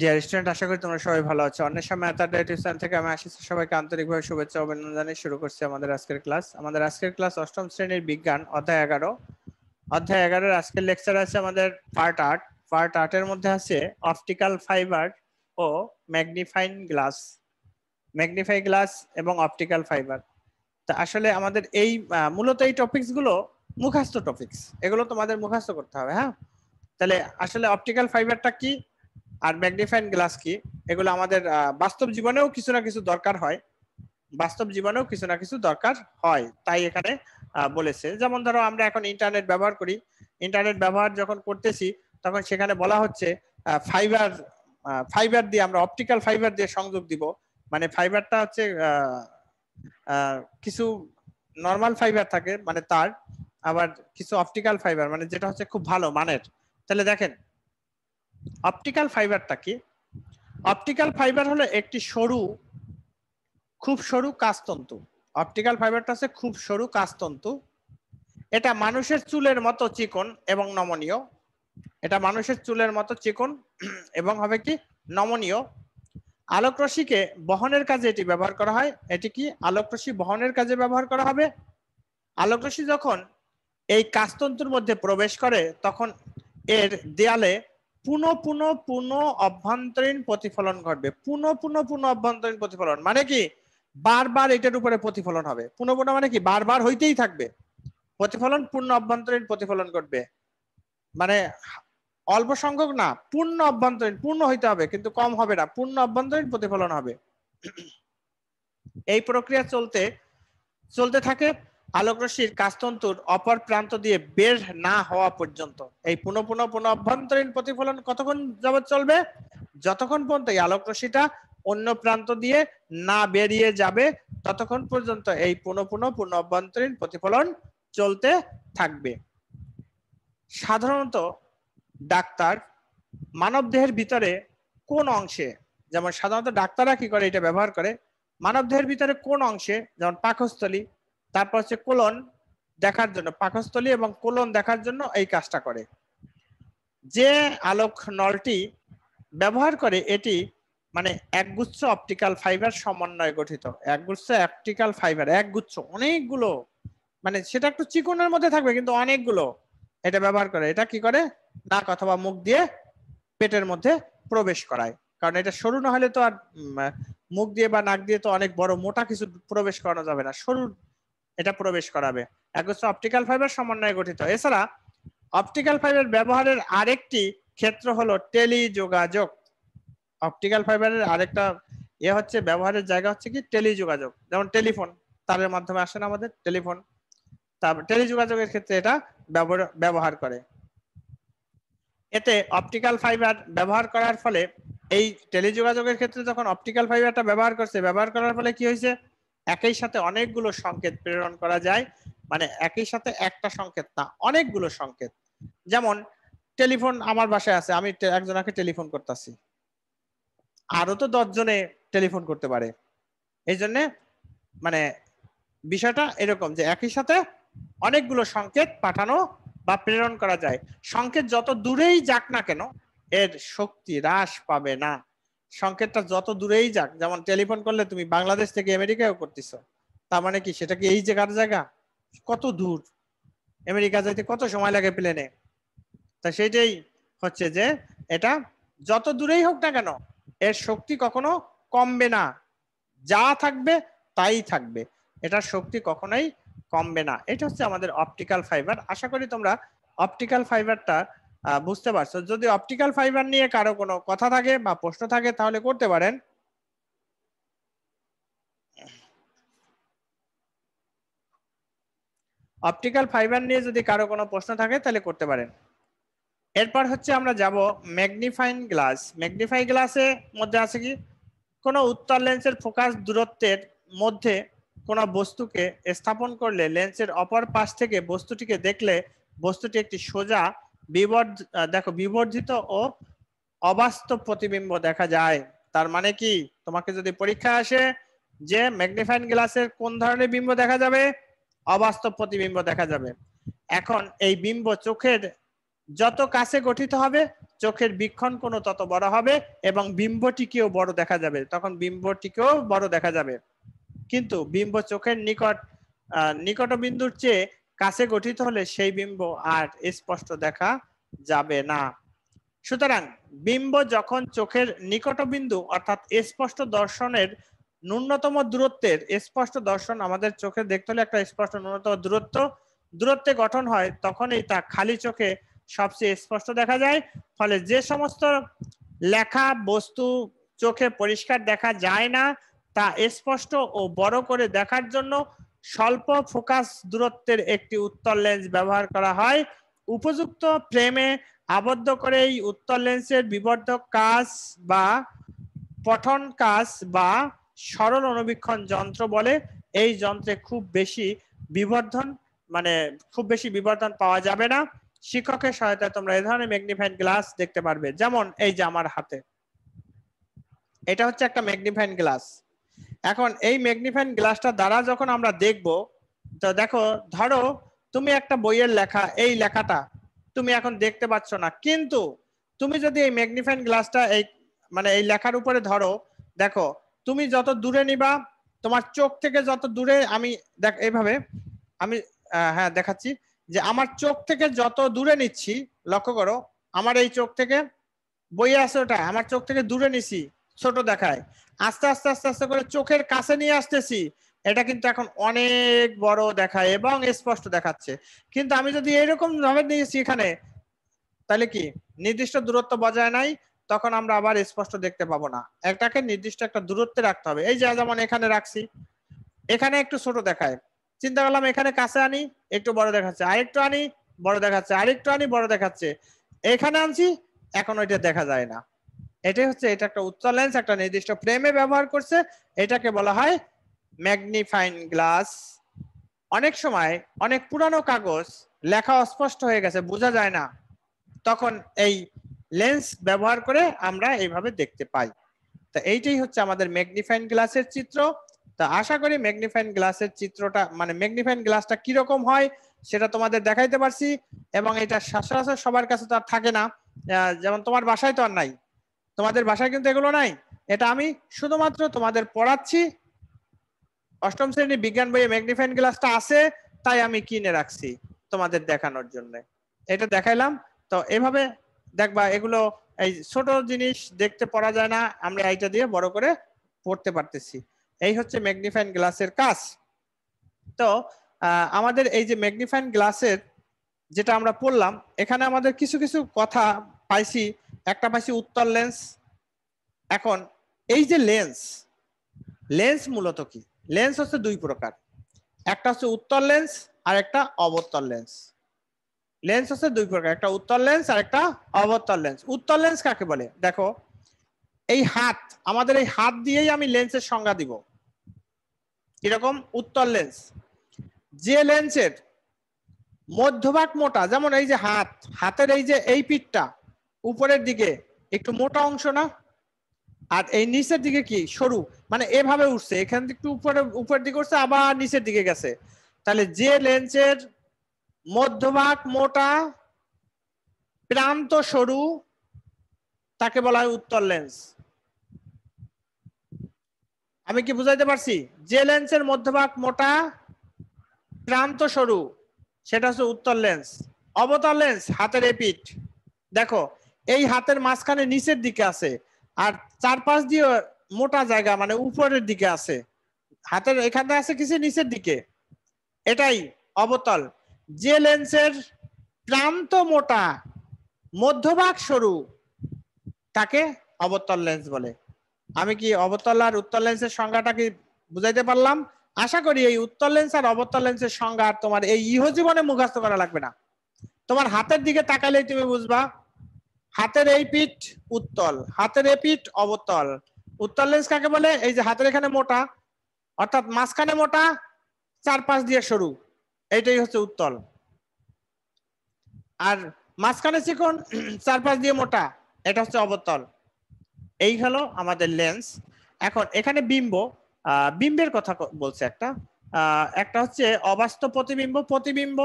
dear student আশা করি তোমরা সবাই ভালো আছো অন্য সময় এত টিউশন থেকে আমি আশিস সবাইকে আন্তরিকভাবে শুভেচ্ছা অভিনন্দন শুরু করছি আমাদের আজকের ক্লাস আমাদের আজকের ক্লাস অষ্টম শ্রেণীর বিজ্ঞান অধ্যায় এগারো অধ্যায় এগারোর আজকের লেকচার আছে আমাদের পার্ট আর্ট পার্ট আর্টের মধ্যে আছে অপটিক্যাল ফাইবার ও ম্যাগনিফাইন গ্লাস ম্যাগনিফাই গ্লাস এবং অপটিক্যাল ফাইবার তা আসলে আমাদের এই মূলত এই টপিকসগুলো মুখাস্ত টপিকস এগুলো তোমাদের মুখাস্ত করতে হবে হ্যাঁ তাহলে আসলে অপটিক্যাল ফাইবারটা কি আর ম্যাগনিফাইং গ্লাস কি এগুলো আমাদের বাস্তব জীবনেও কিছু না কিছু দরকার হয় বাস্তব জীবনেও কিছু না কিছু দরকার হয় তাই এখানে বলেছে যেমন ধরো আমরা এখন ইন্টারনেট ব্যবহার করি ইন্টারনেট ব্যবহার যখন করতেছি তখন সেখানে বলা হচ্ছে ফাইবার ফাইবার দিয়ে আমরা অপটিক্যাল ফাইবার দিয়ে সংযোগ দিব মানে ফাইবারটা হচ্ছে কিছু নর্মাল ফাইবার থাকে মানে তার আবার কিছু অপটিক্যাল ফাইবার মানে যেটা হচ্ছে খুব ভালো মানের তাহলে দেখেন অপটিক্যাল ফাইবারটা কি অপটিক্যাল ফাইবার হলো একটি সরু খুব সরু কাস্তন্তু অপটিক্যাল ফাইবারটা হচ্ছে খুব সরু কাস্তন্তু এটা মানুষের চুলের মতো চিকন এবং নমনীয় এটা মানুষের চুলের মতো চিকন এবং হবে কি নমনীয় আলোকরশ্মিকে বহনের কাজে এটি ব্যবহার করা হয় এটি কি আলোকরশ্মি বহনের কাজে ব্যবহার করা হবে আলোকরশ্মি যখন এই কাস্তন্তুর মধ্যে প্রবেশ করে তখন এর দেয়ালে পুনঃ পুনঃ পুনঃ অভ্যন্তরীণ প্রতিফলন ঘটবে পুনঃ পুনঃ পুনঃ অভ্যন্তরীণ প্রতিফলন মানে কি বারবার এটার উপরে প্রতিফলন হবে পুনঃ পুনঃ মানে কি বারবার হইতেই থাকবে প্রতিফলন পূর্ণ অভ্যন্তরীণ প্রতিফলন ঘটবে মানে অল্প সংখ্যক না পূর্ণ অভ্যন্তরীণ পূর্ণ হইতে হবে কিন্তু কম হবে না পূর্ণ অভ্যন্তরীণ প্রতিফলন হবে এই প্রক্রিয়া চলতে চলতে থাকে আলোকরশ্মির কাস্তন্তুর অপর প্রান্ত দিয়ে বের না হওয়া পর্যন্ত এই পুনঃ পুনঃ পুনঃ অভ্যন্তরীণ প্রতিফলন কতক্ষণ যাবৎ চলবে যতক্ষণ পর্যন্ত এই আলোকরশ্মিটা অন্য প্রান্ত দিয়ে না বেরিয়ে যাবে ততক্ষণ পর্যন্ত এই পুনঃ পুনঃ পুনঃ অভ্যন্তরীণ প্রতিফলন চলতে থাকবে সাধারণত ডাক্তার মানব দেহের ভিতরে কোন অংশে যেমন সাধারণত ডাক্তাররা কি করে এটা ব্যবহার করে মানব দেহের ভিতরে কোন অংশে যেমন পাকস্থলী তারপর হচ্ছে কোলন দেখার জন্য পাকস্থলী এবং কোলন দেখার জন্য এই কাজটা করে যে আলোক নলটি ব্যবহার করে এটি মানে একগুচ্ছ অপটিক্যাল ফাইবার সমন্বয়ে গঠিত একগুচ্ছ অপটিক্যাল ফাইবার একগুচ্ছ অনেকগুলো মানে সেটা একটু চিকনের মধ্যে থাকবে কিন্তু অনেকগুলো এটা ব্যবহার করে এটা কি করে নাক অথবা মুখ দিয়ে পেটের মধ্যে প্রবেশ করায় কারণ এটা সরু না হলে তো আর মুখ দিয়ে বা নাক দিয়ে তো অনেক বড় মোটা কিছু প্রবেশ করানো যাবে না সরু এটা প্রবেশ করাবে হচ্ছে অপটিক্যাল ফাইবার সমন্বয়ে গঠিত এছাড়া অপটিক্যাল ফাইবার ব্যবহারের আরেকটি ক্ষেত্র হলো টেলি যোগাযোগ অপটিক্যাল ফাইবারের আরেকটা এ হচ্ছে ব্যবহারের জায়গা হচ্ছে কি টেলি যোগাযোগ যেমন টেলিফোন তারের মাধ্যমে আসে না আমাদের টেলিফোন তারপর টেলিযোগাযোগের ক্ষেত্রে এটা ব্যবহার করে এতে অপটিক্যাল ফাইবার ব্যবহার করার ফলে এই টেলিযোগাযোগের ক্ষেত্রে যখন অপটিক্যাল ফাইবারটা ব্যবহার করছে ব্যবহার করার ফলে কি হয়েছে একই সাথে অনেকগুলো সংকেত প্রেরণ করা যায় মানে একই সাথে একটা সংকেত না অনেকগুলো সংকেত যেমন টেলিফোন আমার বাসায় আছে আমি একজনকে টেলিফোন করতেছি আরো তো দশজনে টেলিফোন করতে পারে এই জন্যে মানে বিষয়টা এরকম যে একই সাথে অনেকগুলো সংকেত পাঠানো বা প্রেরণ করা যায় সংকেত যত দূরেই যাক না কেন এর শক্তি হ্রাস পাবে না সংকেতটা যত দূরেই যাক যেমন টেলিফোন করলে তুমি বাংলাদেশ থেকে আমেরিকাও করতেছো তার মানে কি সেটা কি এই জায়গার জায়গা কত দূর আমেরিকা যাইতে কত সময় লাগে প্লেনে তা সেইটাই হচ্ছে যে এটা যত দূরেই হোক না কেন এর শক্তি কখনো কমবে না যা থাকবে তাই থাকবে এটার শক্তি কখনোই কমবে না এটা হচ্ছে আমাদের অপটিক্যাল ফাইবার আশা করি তোমরা অপটিক্যাল ফাইবারটা বুঝতে পারছো যদি অপটিক্যাল ফাইবার নিয়ে কারো কোনো কথা থাকে বা প্রশ্ন থাকে তাহলে করতে পারেন অপটিক্যাল ফাইবার নিয়ে যদি কারো কোনো প্রশ্ন থাকে তাহলে করতে পারেন এরপর হচ্ছে আমরা যাব ম্যাগনিফাইং গ্লাস ম্যাগনিফাই গ্লাসের মধ্যে আছে কি কোনো উত্তর লেন্সের ফোকাস দূরত্বের মধ্যে কোনো বস্তুকে স্থাপন করলে লেন্সের অপর পাশ থেকে বস্তুটিকে দেখলে বস্তুটি একটি সোজা দেখো বিবর্জিত ও অবাস্তব প্রতিবিম্ব দেখা যায় তার মানে কি তোমাকে যদি পরীক্ষা আসে যে ম্যাগনিফাইন গ্লাসের কোন ধরনের বিম্ব দেখা যাবে অবাস্তব প্রতিবিম্ব দেখা যাবে এখন এই বিম্ব চোখের যত কাছে গঠিত হবে চোখের বীক্ষণ কোন তত বড় হবে এবং বিম্বটিকেও বড় দেখা যাবে তখন বিম্বটিকেও বড় দেখা যাবে কিন্তু বিম্ব চোখের নিকট নিকটবিন্দুর চেয়ে কাছে গঠিত হলে সেই বিম্ব আর স্পষ্ট দেখা যাবে না সুতরাং বিম্ব যখন চোখের নিকটবিন্দু অর্থাৎ স্পষ্ট দর্শনের ন্যূনতম দূরত্বের স্পষ্ট দর্শন আমাদের চোখে দেখতে হলে একটা স্পষ্ট ন্যূনতম দূরত্ব দূরত্বে গঠন হয় তখনই তা খালি চোখে সবচেয়ে স্পষ্ট দেখা যায় ফলে যে সমস্ত লেখা বস্তু চোখে পরিষ্কার দেখা যায় না তা স্পষ্ট ও বড় করে দেখার জন্য স্বল্প ফোকাস দূরত্বের একটি উত্তল লেন্স ব্যবহার করা হয় উপযুক্ত ফ্রেমে আবদ্ধ করে এই উত্তল লেন্সের বিবর্ধক কাজ বা পঠন কাজ বা সরল অনুবীক্ষণ যন্ত্র বলে এই যন্ত্রে খুব বেশি বিবর্ধন মানে খুব বেশি বিবর্ধন পাওয়া যাবে না শিক্ষকের সহায়তায় তোমরা এই ধরনের ম্যাগনিফাইন গ্লাস দেখতে পারবে যেমন এই যে আমার হাতে এটা হচ্ছে একটা ম্যাগনিফাইন গ্লাস এখন এই ম্যাগনিফাইং গ্লাসটা দ্বারা যখন আমরা দেখব তো দেখো ধরো তুমি একটা বইয়ের লেখা এই লেখাটা তুমি এখন দেখতে পাচ্ছ না কিন্তু তুমি যদি এই ম্যাগনিফাইং গ্লাসটা এই মানে এই লেখার উপরে ধরো দেখো তুমি যত দূরে নিবা তোমার চোখ থেকে যত দূরে আমি দেখ এইভাবে আমি হ্যাঁ দেখাচ্ছি যে আমার চোখ থেকে যত দূরে নিচ্ছি লক্ষ্য করো আমার এই চোখ থেকে বইয়ে আছে ওটা আমার চোখ থেকে দূরে নিছি ছোট দেখায় আস্তে আস্তে আস্তে আস্তে করে চোখের কাছে নিয়ে আসতেছি এটা কিন্তু এখন অনেক বড় দেখায় এবং স্পষ্ট দেখাচ্ছে কিন্তু আমি যদি এরকম ভাবে নিয়েছি এখানে তাহলে কি নির্দিষ্ট দূরত্ব বজায় নাই তখন আমরা আবার স্পষ্ট দেখতে পাবো না এটাকে নির্দিষ্ট একটা দূরত্বে রাখতে হবে এই যে যেমন এখানে রাখছি এখানে একটু ছোট দেখায় চিন্তা করলাম এখানে কাছে আনি একটু বড় দেখাচ্ছে আরেকটু আনি বড় দেখাচ্ছে আরেকটু আনি বড় দেখাচ্ছে এখানে আনছি এখন ওইটা দেখা যায় না এটাই হচ্ছে এটা একটা উচ্চ লেন্স একটা নির্দিষ্ট ফ্রেমে ব্যবহার করছে এটাকে বলা হয় ম্যাগনিফাইং গ্লাস অনেক সময় অনেক পুরানো কাগজ লেখা অস্পষ্ট হয়ে গেছে বোঝা যায় না তখন এই লেন্স ব্যবহার করে আমরা এইভাবে দেখতে পাই তো এইটাই হচ্ছে আমাদের ম্যাগনিফাইন গ্লাসের চিত্র তা আশা করি ম্যাগনিফাইন গ্লাসের চিত্রটা মানে ম্যাগনিফাইন গ্লাসটা কিরকম হয় সেটা তোমাদের দেখাইতে পারছি এবং এটা সচরাচর সবার কাছে তো আর থাকে না যেমন তোমার বাসায় তো আর নাই তোমাদের ভাষায় কিন্তু এগুলো নাই এটা আমি শুধুমাত্র তোমাদের পড়াচ্ছি অষ্টম শ্রেণী বিজ্ঞান বইয়ে ম্যাগনিফাইন গ্লাসটা আছে তাই আমি কিনে রাখছি তোমাদের দেখানোর জন্য এটা দেখাইলাম তো এভাবে দেখবা এগুলো এই ছোট জিনিস দেখতে পড়া যায় না আমরা এইটা দিয়ে বড় করে পড়তে পারতেছি এই হচ্ছে ম্যাগনিফাইন গ্লাসের কাজ তো আমাদের এই যে ম্যাগনিফাইন গ্লাসের যেটা আমরা পড়লাম এখানে আমাদের কিছু কিছু কথা পাইছি একটা পাইছি উত্তর লেন্স এখন এই যে লেন্স লেন্স মূলত কি লেন্স হচ্ছে দুই প্রকার একটা হচ্ছে উত্তর লেন্স আর একটা অবতর লেন্স লেন্স হচ্ছে দুই প্রকার একটা উত্তর লেন্স আর একটা অবতর লেন্স উত্তর লেন্স কাকে বলে দেখো এই হাত আমাদের এই হাত দিয়েই আমি লেন্সের সংজ্ঞা দিব এরকম উত্তর লেন্স যে লেন্সের মধ্যভাগ মোটা যেমন এই যে হাত হাতের এই যে এই পিঠটা উপরের দিকে একটু মোটা অংশ না আর এই নিচের দিকে কি সরু মানে এভাবে উঠছে এখান থেকে একটু উপরে উপরের দিকে উঠছে আবার নিচের দিকে গেছে তাহলে যে লেন্সের মধ্যভাগ মোটা প্রান্ত সরু তাকে বলা হয় উত্তর লেন্স আমি কি বুঝাইতে পারছি যে লেন্সের মধ্যভাগ মোটা প্রান্ত সরু সেটা হচ্ছে উত্তর লেন্স অবতল লেন্স হাতের এপিট দেখো এই হাতের মাঝখানে নিচের দিকে আছে আর চারপাশ দিয়ে মোটা জায়গা মানে উপরের দিকে আছে হাতের এখানে আছে কিছু নিচের দিকে এটাই অবতল যে লেন্সের প্রান্ত মোটা মধ্যভাগ সরু তাকে অবতল লেন্স বলে আমি কি অবতল আর উত্তল লেন্সের সংজ্ঞাটা কি বুঝাইতে পারলাম আশা করি এই উত্তল লেন্স আর অবতল লেন্সের সংজ্ঞা তোমার এই ইহজীবনে মুখাস্ত করা লাগবে না তোমার হাতের দিকে তাকালেই তুমি বুঝবা হাতের এই পিঠ উত্তল হাতের এই পিঠ অবতল উত্তল লেন্স কাকে বলে এই যে হাতের এখানে মোটা অর্থাৎ মাঝখানে মোটা চার পাঁচ দিয়ে সরু এইটাই হচ্ছে উত্তল আর মাঝখানে চিকন চার পাঁচ দিয়ে মোটা এটা হচ্ছে অবতল এই হলো আমাদের লেন্স এখন এখানে বিম্ব বিম্বের কথা বলছে একটা একটা হচ্ছে অবাস্তব প্রতিবিম্ব প্রতিবিম্ব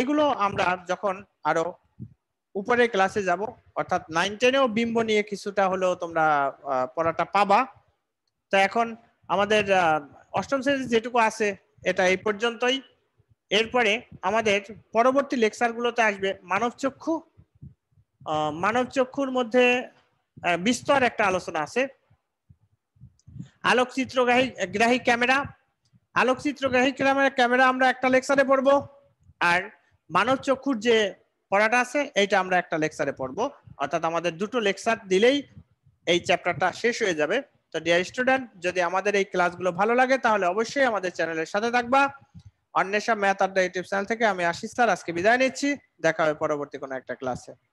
এগুলো আমরা যখন আরো উপরে ক্লাসে যাব অর্থাৎ নাইন টেনেও বিম্ব নিয়ে কিছুটা হলেও তোমরা পড়াটা পাবা তা এখন আমাদের অষ্টম শ্রেণীর যেটুকু আছে এটা এই পর্যন্তই এরপরে আমাদের পরবর্তী লেকচারগুলোতে আসবে মানবচক্ষু মানবচক্ষুর মধ্যে বিস্তর একটা আলোচনা আছে আলোকচিত্রগ্রাহী গ্রাহী ক্যামেরা আলোকচিত্রগ্রাহী ক্যামেরা আমরা একটা লেকচারে পড়ব আর মানবচক্ষুর যে পড়াটা আছে এইটা আমরা একটা লেকচারে পড়ব অর্থাৎ আমাদের দুটো লেকচার দিলেই এই চ্যাপ্টারটা শেষ হয়ে যাবে তো ডিয়ার স্টুডেন্ট যদি আমাদের এই ক্লাসগুলো ভালো লাগে তাহলে অবশ্যই আমাদের চ্যানেলের সাথে থাকবা Anwesha math Adda YouTube channel থেকে আমি আশিস স্যার আজকে বিদায় নিচ্ছি দেখা হবে পরবর্তী কোনো একটা ক্লাসে